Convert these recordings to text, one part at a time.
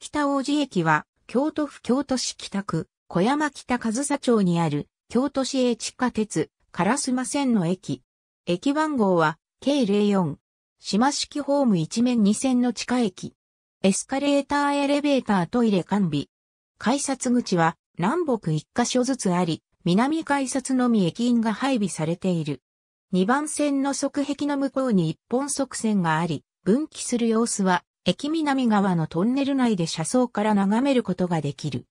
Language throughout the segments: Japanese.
北大路駅は、京都府京都市北区、小山北上佐町にある、京都市営地下鉄、烏丸線の駅。駅番号は、K04。島式ホーム一面二線の地下駅。エスカレーターエレベータートイレ完備。改札口は、南北一箇所ずつあり、南改札のみ駅員が配備されている。二番線の側壁の向こうに一本側線があり、分岐する様子は駅南側のトンネル内で車窓から眺めることができる。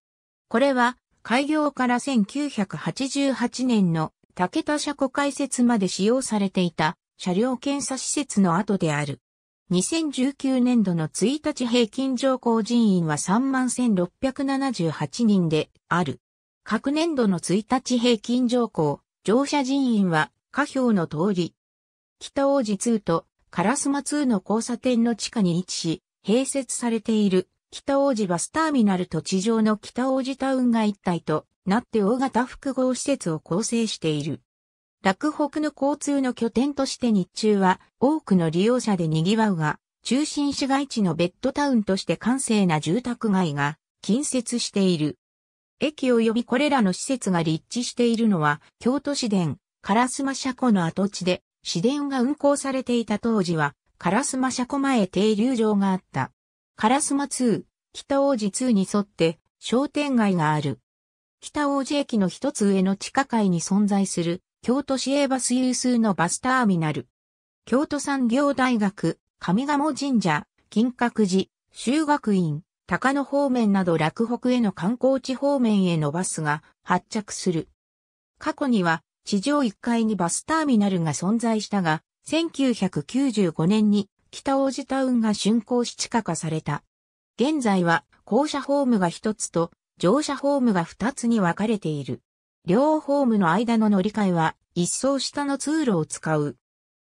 これは、開業から1988年の竹田車庫開設まで使用されていた車両検査施設の後である。2019年度の1日平均乗降人員は31,678人である。各年度の1日平均乗降、乗車人員は下表の通り。北王子2とカラスマ2の交差点の地下に位置し、併設されている北王子バスターミナルと地上の北王子タウンが一体となって大型複合施設を構成している。洛北の交通の拠点として日中は多くの利用者で賑わうが、中心市街地のベッドタウンとして閑静な住宅街が近接している。駅及びこれらの施設が立地しているのは、京都市電、カラスマ車庫の跡地で、市電が運行されていた当時は、烏マ車庫前停留場があった。烏マ2、北王子2に沿って商店街がある。北王子駅の一つ上の地下街に存在する京都市営バス有数のバスターミナル。京都産業大学、上鴨神社、金閣寺、修学院、高野方面など落北への観光地方面へのバスが発着する。過去には地上1階にバスターミナルが存在したが、1995年に北王子タウンが竣工し地下化された。現在は校舎ホームが1つと乗車ホームが2つに分かれている。両ホームの間の乗り換えは一層下の通路を使う。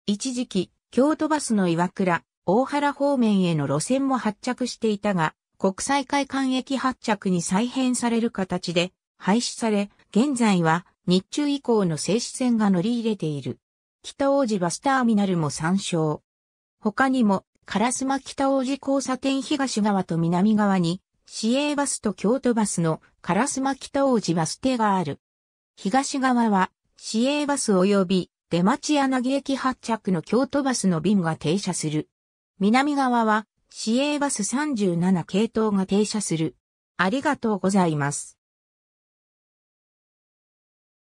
一時期、京都バスの岩倉、大原方面への路線も発着していたが、国際会館駅発着に再編される形で廃止され、現在は日中以降の静止線が乗り入れている。北王子バスターミナルも参照。他にも、カラスマ北王子交差点東側と南側に、市営バスと京都バスのカラスマ北王子バス停がある。東側は、市営バス及び出町柳駅発着の京都バスの便が停車する。南側は、市営バス37系統が停車する。ありがとうございます。